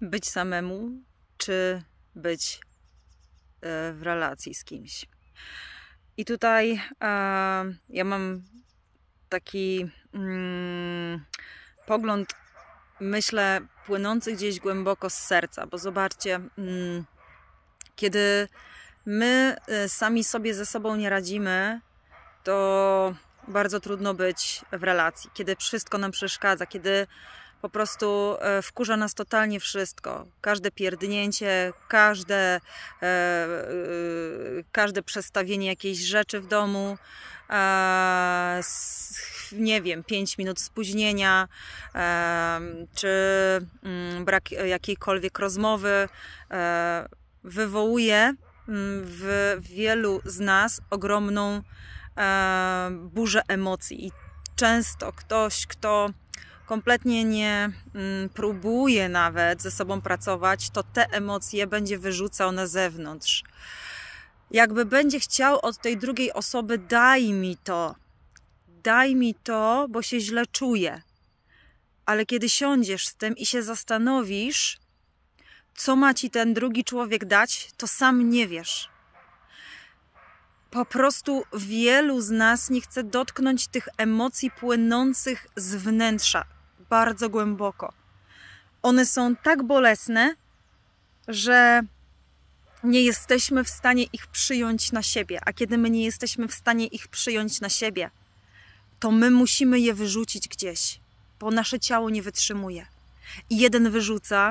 być samemu, czy być e, w relacji z kimś. I tutaj ja mam taki mm, pogląd, myślę, płynący gdzieś głęboko z serca, bo zobaczcie, mm, kiedy my e, sami sobie ze sobą nie radzimy, to bardzo trudno być w relacji, kiedy wszystko nam przeszkadza, kiedy po prostu e, wkurza nas totalnie wszystko. Każde pierdnięcie, każde, e, e, każde przestawienie jakiejś rzeczy w domu, nie wiem, 5 minut spóźnienia, czy mm, brak jakiejkolwiek rozmowy wywołuje mm, w wielu z nas ogromną burzę emocji. I często ktoś, kto kompletnie nie mm, próbuje nawet ze sobą pracować, to te emocje będzie wyrzucał na zewnątrz. Jakby będzie chciał od tej drugiej osoby, daj mi to, daj mi to, bo się źle czuję. Ale kiedy siądziesz z tym i się zastanowisz, co ma ci ten drugi człowiek dać, to sam nie wiesz. Po prostu wielu z nas nie chce dotknąć tych emocji płynących z wnętrza, bardzo głęboko. One są tak bolesne, że nie jesteśmy w stanie ich przyjąć na siebie. A kiedy my nie jesteśmy w stanie ich przyjąć na siebie, to my musimy je wyrzucić gdzieś, bo nasze ciało nie wytrzymuje. I jeden wyrzuca,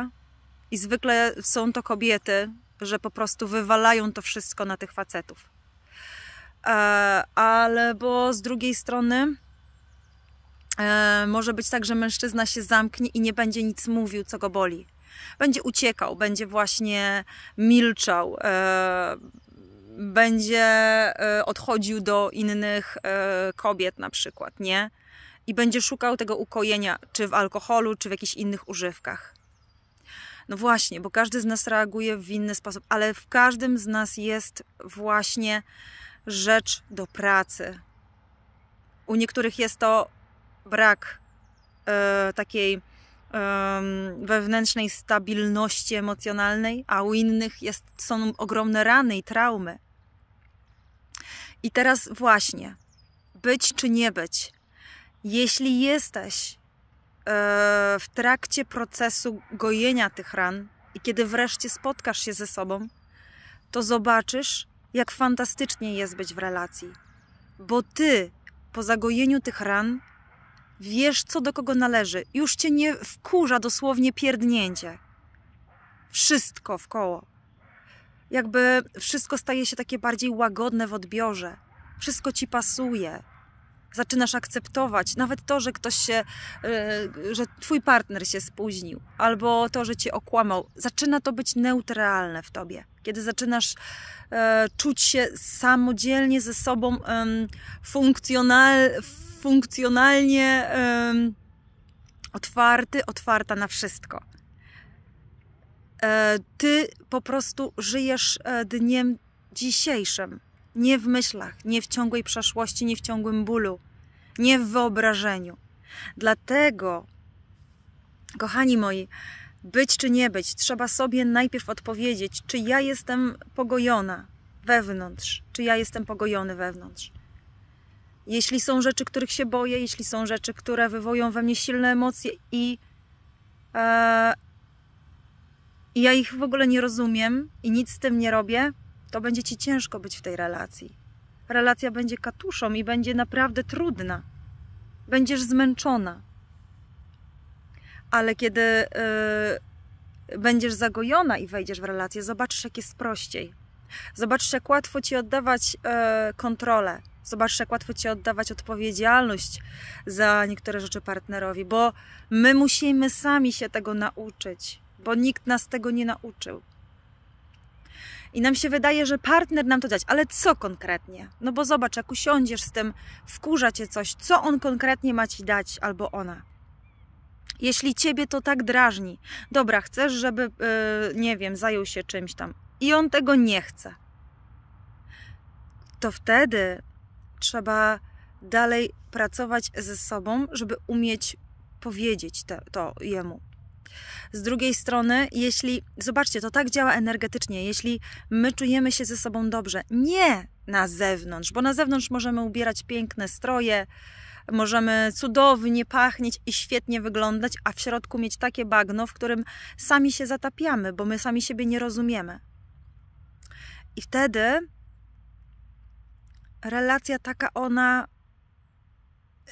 i zwykle są to kobiety, że po prostu wywalają to wszystko na tych facetów. E, ale bo z drugiej strony E, może być tak, że mężczyzna się zamknie i nie będzie nic mówił, co go boli. Będzie uciekał, będzie właśnie milczał, e, będzie e, odchodził do innych kobiet na przykład, nie? I będzie szukał tego ukojenia, czy w alkoholu, czy w jakichś innych używkach. No właśnie, bo każdy z nas reaguje w inny sposób, ale w każdym z nas jest właśnie rzecz do pracy. U niektórych jest to brak e, takiej e, wewnętrznej stabilności emocjonalnej, a u innych jest, są ogromne rany i traumy. I teraz właśnie, być czy nie być, jeśli jesteś e, w trakcie procesu gojenia tych ran i kiedy wreszcie spotkasz się ze sobą, to zobaczysz, jak fantastycznie jest być w relacji, bo ty po zagojeniu tych ran Wiesz, co do kogo należy. Już cię nie wkurza dosłownie pierdnięcie. Wszystko w koło. Jakby wszystko staje się takie bardziej łagodne w odbiorze. Wszystko ci pasuje. Zaczynasz akceptować nawet to, że ktoś się, y, że twój partner się spóźnił, albo to, że cię okłamał. Zaczyna to być neutralne w tobie kiedy zaczynasz y, czuć się samodzielnie ze sobą e, funkcjonal, funkcjonalnie um, otwarty, otwarta na wszystko. E, ty po prostu żyjesz e, dniem dzisiejszym, nie w myślach, nie w ciągłej przeszłości, nie w ciągłym bólu, nie w wyobrażeniu. Dlatego, kochani moi, być czy nie być, trzeba sobie najpierw odpowiedzieć, czy ja jestem pogojona wewnątrz, czy ja jestem pogojony wewnątrz. Jeśli są rzeczy, których się boję, jeśli są rzeczy, które wywołują we mnie silne emocje i, e, ja ich w ogóle nie rozumiem i nic z tym nie robię, to będzie ci ciężko być w tej relacji. Relacja będzie katuszą i będzie naprawdę trudna. Będziesz zmęczona. Ale kiedy. E, będziesz zagojona i wejdziesz w relację, zobaczysz, jak jest prościej. Zobaczcie, jak łatwo ci oddawać e, kontrolę. Zobacz, jak łatwo ci oddawać odpowiedzialność za niektóre rzeczy partnerowi, bo my musimy sami się tego nauczyć, bo nikt nas tego nie nauczył. I nam się wydaje, że partner nam to dać, ale co konkretnie? No bo zobacz, jak usiądziesz z tym, wkurza cię coś, co on konkretnie ma ci dać albo ona. Jeśli ciebie to tak drażni, dobra, chcesz, żeby, yy, nie wiem, zajął się czymś tam, i on tego nie chce. To wtedy trzeba dalej pracować ze sobą, żeby umieć powiedzieć te, to jemu. Z drugiej strony, jeśli, zobaczcie, to tak działa energetycznie, jeśli my czujemy się ze sobą dobrze, nie na zewnątrz, bo na zewnątrz możemy ubierać piękne stroje, możemy cudownie pachnieć i świetnie wyglądać, a w środku mieć takie bagno, w którym sami się zatapiamy, bo my sami siebie nie rozumiemy. I wtedy relacja taka ona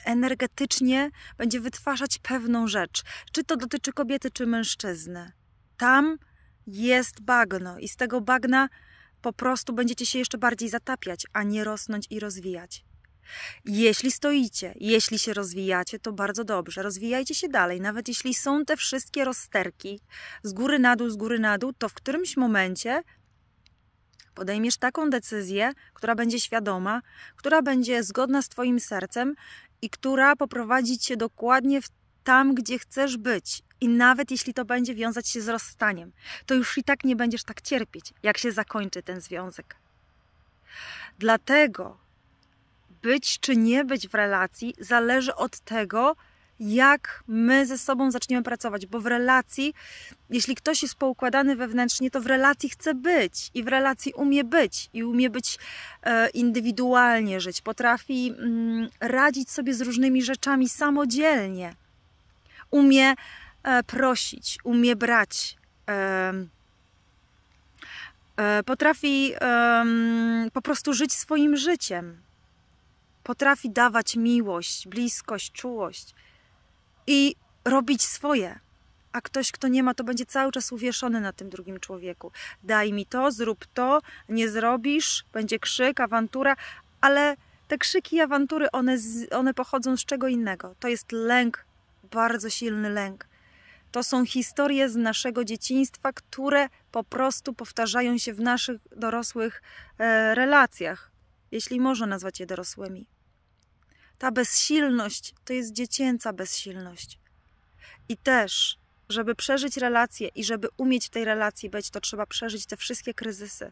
energetycznie będzie wytwarzać pewną rzecz, czy to dotyczy kobiety, czy mężczyzny. Tam jest bagno i z tego bagna po prostu będziecie się jeszcze bardziej zatapiać, a nie rosnąć i rozwijać. Jeśli stoicie, jeśli się rozwijacie, to bardzo dobrze. Rozwijajcie się dalej. Nawet jeśli są te wszystkie rozterki z góry na dół, z góry na dół, to w którymś momencie Podejmiesz taką decyzję, która będzie świadoma, która będzie zgodna z Twoim sercem i która poprowadzi Cię dokładnie w tam, gdzie chcesz być. I nawet jeśli to będzie wiązać się z rozstaniem, to już i tak nie będziesz tak cierpieć, jak się zakończy ten związek. Dlatego być czy nie być w relacji zależy od tego, jak my ze sobą zaczniemy pracować, bo w relacji, jeśli ktoś jest poukładany wewnętrznie, to w relacji chce być i w relacji umie być i umie być e, indywidualnie żyć, potrafi mm, radzić sobie z różnymi rzeczami samodzielnie, umie e, prosić, umie brać e, potrafi po prostu żyć swoim życiem. Potrafi dawać miłość, bliskość, czułość i robić swoje. A ktoś, kto nie ma, to będzie cały czas uwieszony na tym drugim człowieku. Daj mi to, zrób to, nie zrobisz, będzie krzyk, awantura, ale te krzyki i awantury, one, z, one pochodzą z czego innego. To jest lęk, bardzo silny lęk. To są historie z naszego dzieciństwa, które po prostu powtarzają się w naszych dorosłych e, relacjach, jeśli można nazwać je dorosłymi ta bezsilność to jest dziecięca bezsilność. I też, żeby przeżyć relację i żeby umieć w tej relacji być, to trzeba przeżyć te wszystkie kryzysy.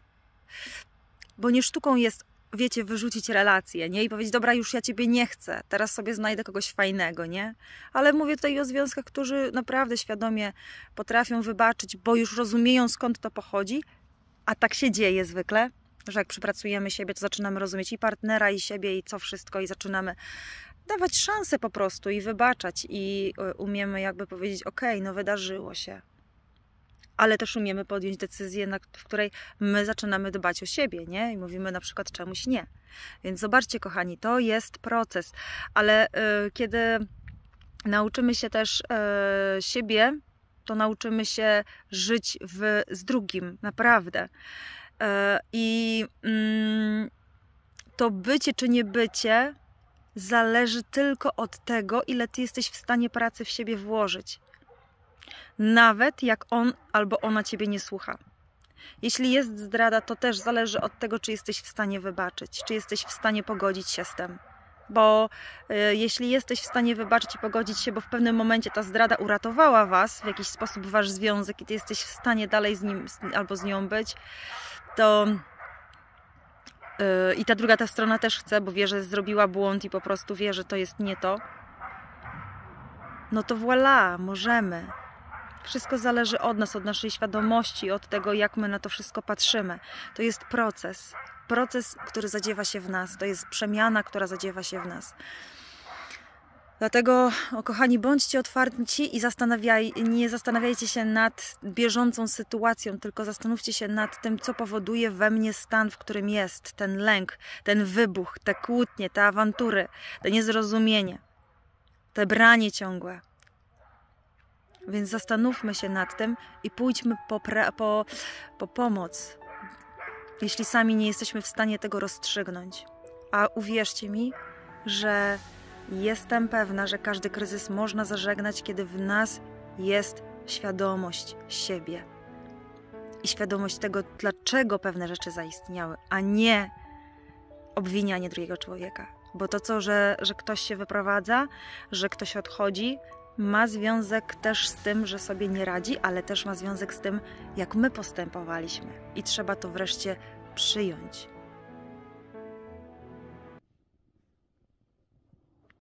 Bo nie sztuką jest, wiecie, wyrzucić relację, nie? I powiedzieć, dobra, już ja ciebie nie chcę, teraz sobie znajdę kogoś fajnego, nie? Ale mówię tutaj o związkach, którzy naprawdę świadomie potrafią wybaczyć, bo już rozumieją skąd to pochodzi, a tak się dzieje zwykle że jak przypracujemy siebie, to zaczynamy rozumieć i partnera, i siebie, i co wszystko, i zaczynamy dawać szansę po prostu i wybaczać, i e, umiemy jakby powiedzieć: OK, no wydarzyło się. Ale też umiemy podjąć decyzję, w której my zaczynamy dbać o siebie, nie? I mówimy na przykład czemuś nie. Więc zobaczcie, kochani, to jest proces, ale e, kiedy nauczymy się też e, siebie, to nauczymy się żyć w, z drugim, naprawdę. E, I mm, to bycie czy niebycie zależy tylko od tego, ile ty jesteś w stanie pracy w siebie włożyć. Nawet jak on albo ona ciebie nie słucha. Jeśli jest zdrada, to też zależy od tego, czy jesteś w stanie wybaczyć, czy jesteś w stanie pogodzić się z tym. Bo y, jeśli jesteś w stanie wybaczyć i pogodzić się, bo w pewnym momencie ta zdrada uratowała was w jakiś sposób, wasz związek, i ty jesteś w stanie dalej z nim albo z nią być, to y, i ta druga ta strona też chce, bo wie, że zrobiła błąd i po prostu wie, że to jest nie to, no to voilà, możemy. Wszystko zależy od nas, od naszej świadomości, od tego, jak my na to wszystko patrzymy. To jest proces. Proces, który zadziewa się w nas, to jest przemiana, która zadziewa się w nas. Dlatego, o kochani, bądźcie otwarci i zastanawiaj, nie zastanawiajcie się nad bieżącą sytuacją, tylko zastanówcie się nad tym, co powoduje we mnie stan, w którym jest ten lęk, ten wybuch, te kłótnie, te awantury, te niezrozumienie, te branie ciągłe. Więc zastanówmy się nad tym i pójdźmy po, po, po pomoc, jeśli sami nie jesteśmy w stanie tego rozstrzygnąć. A uwierzcie mi, że Jestem pewna, że każdy kryzys można zażegnać, kiedy w nas jest świadomość siebie i świadomość tego, dlaczego pewne rzeczy zaistniały, a nie obwinianie drugiego człowieka. Bo to, co, że, że ktoś się wyprowadza, że ktoś odchodzi, ma związek też z tym, że sobie nie radzi, ale też ma związek z tym, jak my postępowaliśmy. I trzeba to wreszcie przyjąć.